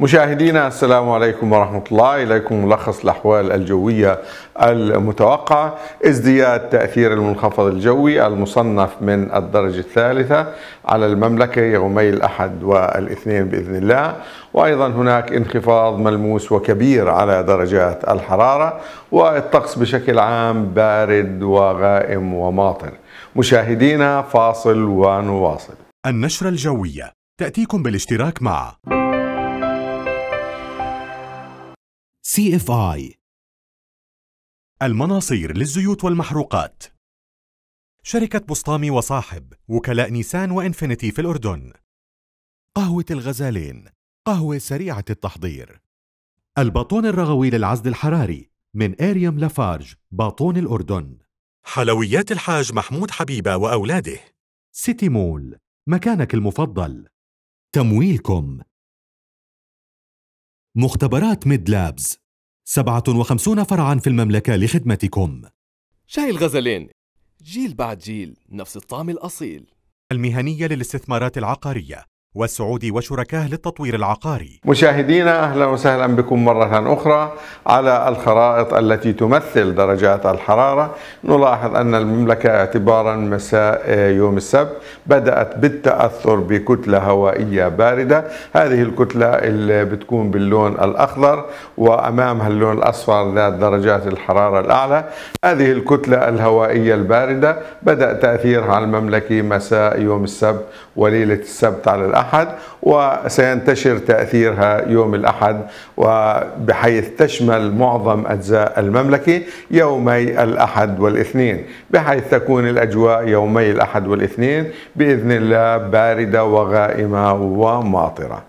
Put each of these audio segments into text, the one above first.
مشاهدينا السلام عليكم ورحمة الله إليكم ملخص الأحوال الجوية المتوقعة ازدياد تأثير المنخفض الجوي المصنف من الدرجة الثالثة على المملكة يومي الأحد والاثنين بإذن الله وأيضا هناك انخفاض ملموس وكبير على درجات الحرارة والطقس بشكل عام بارد وغائم وماطر مشاهدينا فاصل ونواصل النشرة الجوية تأتيكم بالاشتراك مع CFI المناصير للزيوت والمحروقات شركة بسطامي وصاحب وكلاء نيسان وإنفينيتي في الأردن قهوة الغزالين قهوة سريعة التحضير الباطون الرغوي للعزل الحراري من إيريم لافارج باطون الأردن حلويات الحاج محمود حبيبة وأولاده سيتي مول مكانك المفضل تمويلكم مختبرات ميد لابز 57 فرعا في المملكة لخدمتكم شاي الغزلين جيل بعد جيل نفس الطعم الأصيل المهنية للاستثمارات العقارية والسعود وشركاه للتطوير العقاري مشاهدينا أهلا وسهلا بكم مرة أخرى على الخرائط التي تمثل درجات الحرارة نلاحظ أن المملكة اعتبارا مساء يوم السبت بدأت بالتأثر بكتلة هوائية باردة هذه الكتلة اللي بتكون باللون الأخضر وأمامها اللون الأصفر ذات درجات الحرارة الأعلى هذه الكتلة الهوائية الباردة بدأ تأثيرها على المملكة مساء يوم السبت وليلة السبت على الأعلى الأحد وسينتشر تأثيرها يوم الأحد وبحيث تشمل معظم أجزاء المملكة يومي الأحد والاثنين بحيث تكون الأجواء يومي الأحد والاثنين بإذن الله باردة وغائمة وماطرة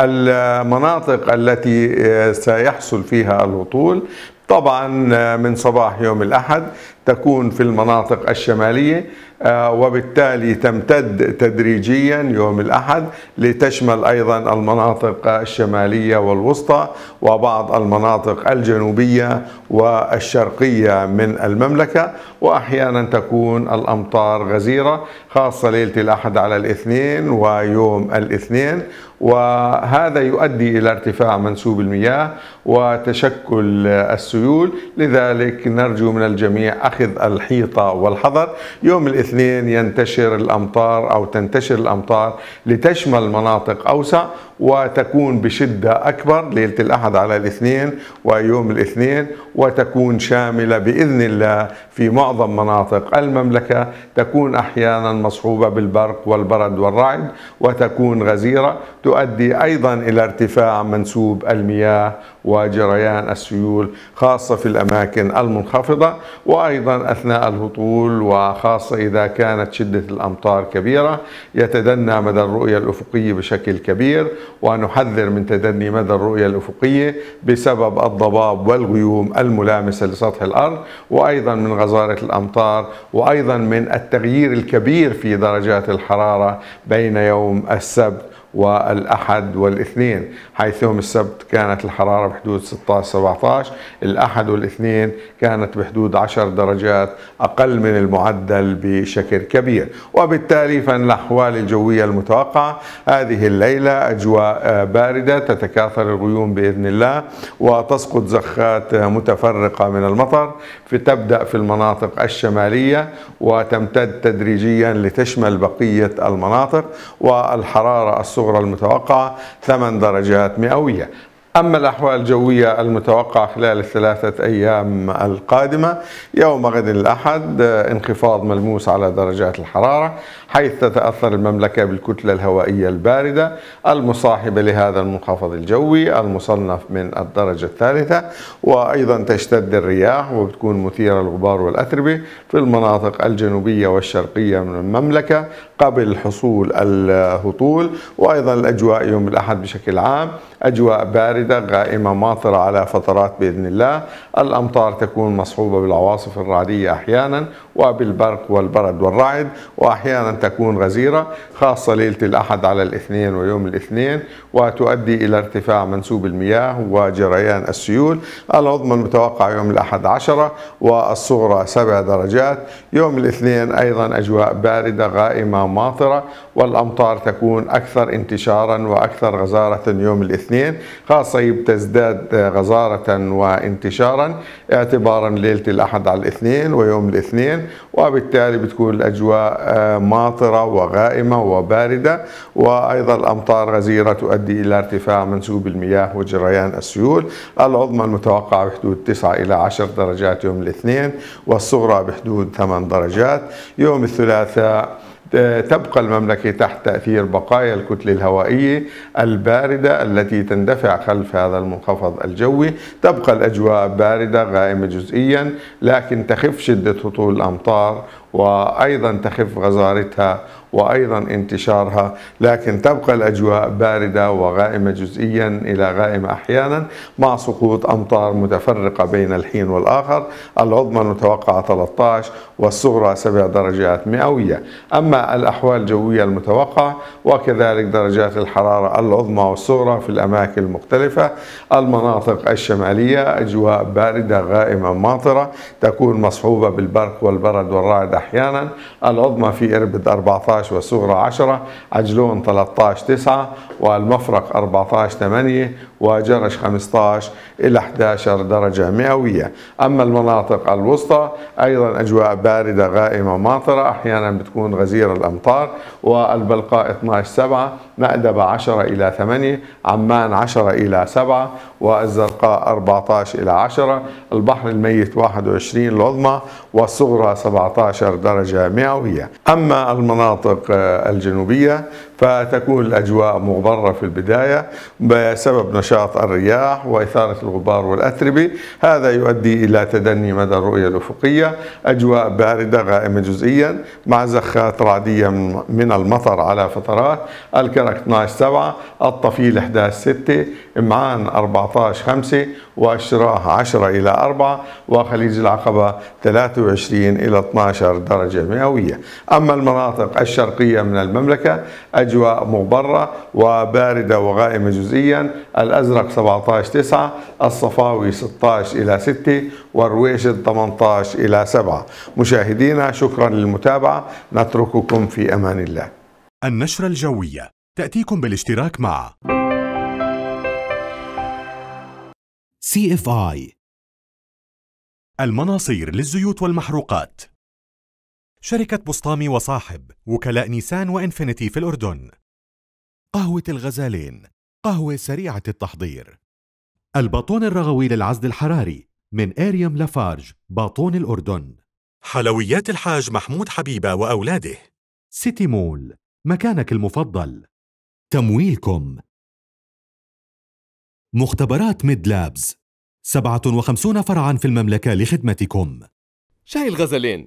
المناطق التي آه، سيحصل فيها الهطول طبعا آه، من صباح يوم الأحد تكون في المناطق الشمالية آه، وبالتالي تمتد تدريجيا يوم الأحد لتشمل أيضا المناطق الشمالية والوسطى وبعض المناطق الجنوبية والشرقية من المملكة وأحيانا تكون الأمطار غزيرة خاصة ليلة الأحد على الاثنين ويوم الاثنين وهذا يؤدي إلى ارتفاع منسوب المياه وتشكل السيول السيول لذلك نرجو من الجميع أخذ الحيطة والحذر يوم الاثنين ينتشر الأمطار أو تنتشر الأمطار لتشمل مناطق أوسع وتكون بشدة أكبر ليلة الأحد على الاثنين ويوم الاثنين وتكون شاملة بإذن الله في معظم مناطق المملكة تكون أحيانا مصحوبة بالبرق والبرد والرعد وتكون غزيرة تؤدي أيضا إلى ارتفاع منسوب المياه وجريان السيول خاصة في الأماكن المنخفضة وأيضا أثناء الهطول وخاصة إذا كانت شدة الأمطار كبيرة يتدنى مدى الرؤية الأفقية بشكل كبير ونحذر من تدني مدى الرؤية الأفقية بسبب الضباب والغيوم الملامسة لسطح الأرض وأيضا من غزارة الأمطار وأيضا من التغيير الكبير في درجات الحرارة بين يوم السبت والأحد والاثنين حيث يوم السبت كانت الحرارة بحدود 16-17 الأحد والاثنين كانت بحدود 10 درجات أقل من المعدل بشكل كبير وبالتالي فإن الأحوال الجوية المتوقعة هذه الليلة أجواء باردة تتكاثر الغيوم بإذن الله وتسقط زخات متفرقة من المطر تبدأ في المناطق الشمالية وتمتد تدريجيا لتشمل بقية المناطق والحرارة الصغرى المتوقعة 8 درجات مئوية أما الأحوال الجوية المتوقعة خلال الثلاثة أيام القادمة يوم غد الأحد انخفاض ملموس على درجات الحرارة حيث تتأثر المملكة بالكتلة الهوائية الباردة المصاحبة لهذا المنخفض الجوي المصنف من الدرجة الثالثة وأيضا تشتد الرياح وبتكون مثيرة الغبار والأتربة في المناطق الجنوبية والشرقية من المملكة قبل حصول الهطول وأيضا الأجواء يوم الأحد بشكل عام أجواء باردة باردة غائمة ماطرة على فترات بإذن الله الأمطار تكون مصحوبة بالعواصف الرعدية أحيانا وبالبرق والبرد والرعد وأحيانا تكون غزيرة خاصة ليلة الأحد على الاثنين ويوم الاثنين وتؤدي إلى ارتفاع منسوب المياه وجريان السيول العظمى المتوقع يوم الأحد عشرة والصغرى سبع درجات يوم الاثنين أيضا أجواء باردة غائمة ماطرة والأمطار تكون أكثر انتشارا وأكثر غزارة يوم الاثنين خاصة الصيب تزداد آه، غزارة وانتشارا اعتبارا ليلة الأحد على الاثنين ويوم الاثنين وبالتالي بتكون الأجواء آه، ماطرة وغائمة وباردة وأيضا الأمطار غزيرة تؤدي إلى ارتفاع منسوب المياه وجريان السيول العظمى المتوقعة بحدود 9 إلى 10 درجات يوم الاثنين والصغرى بحدود 8 درجات يوم الثلاثاء تبقى المملكة تحت تأثير بقايا الكتلة الهوائية الباردة التي تندفع خلف هذا المنخفض الجوي تبقى الأجواء باردة غائمة جزئيا لكن تخف شدة هطول الأمطار وأيضا تخف غزارتها وأيضا انتشارها لكن تبقى الأجواء باردة وغائمة جزئيا إلى غائمة أحيانا مع سقوط أمطار متفرقة بين الحين والآخر العظمى المتوقعة 13 والصغرى 7 درجات مئوية أما الأحوال الجوية المتوقعة وكذلك درجات الحرارة العظمى والصغرى في الأماكن المختلفة المناطق الشمالية أجواء باردة غائمة ماطرة تكون مصحوبة بالبرق والبرد والرعد أحيانا العظمى في إربد 14 والصغرى 10 عجلون 13 9 والمفرق 14 8 وجرش 15 إلى 11 درجة مئوية أما المناطق الوسطى أيضا أجواء باردة غائمة ماطرة أحيانا بتكون غزيرة الأمطار والبلقاء 12 7 مأدبة 10 إلى 8 عمان 10 إلى 7 والزرقاء 14 إلى 10 البحر الميت 21 العظمى والصغرى 17 درجة مئوية أما المناطق آه، الجنوبية فتكون الأجواء مغبرة في البداية بسبب نشاط الرياح وإثارة الغبار والأتربة هذا يؤدي إلى تدني مدى الرؤية الأفقية أجواء باردة غائمة جزئيا مع زخات رعدية من المطر على فترات الكرك 12 7 الطفيل 11 6 معان 14 5 والشراع 10 إلى 4 وخليج العقبة 23 إلى 12 درجة مئوية أما المناطق الشرقية من المملكة الأجواء مغبرة وباردة وغائمة جزئيا الأزرق 17 9 الصفاوي 16 إلى 6 والرويشد 18 إلى 7 مشاهدينا شكرا للمتابعة نترككم في أمان الله النشرة الجوية تأتيكم بالاشتراك مع CFI المناصير للزيوت والمحروقات شركة بسطامي وصاحب وكلاء نيسان وإنفينيتي في الأردن قهوة الغزالين قهوة سريعة التحضير الباطون الرغوي للعزل الحراري من إيريم لافارج باطون الأردن حلويات الحاج محمود حبيبة وأولاده سيتي مول مكانك المفضل تمويلكم مختبرات ميد لابز 57 فرعا في المملكة لخدمتكم شاي الغزلين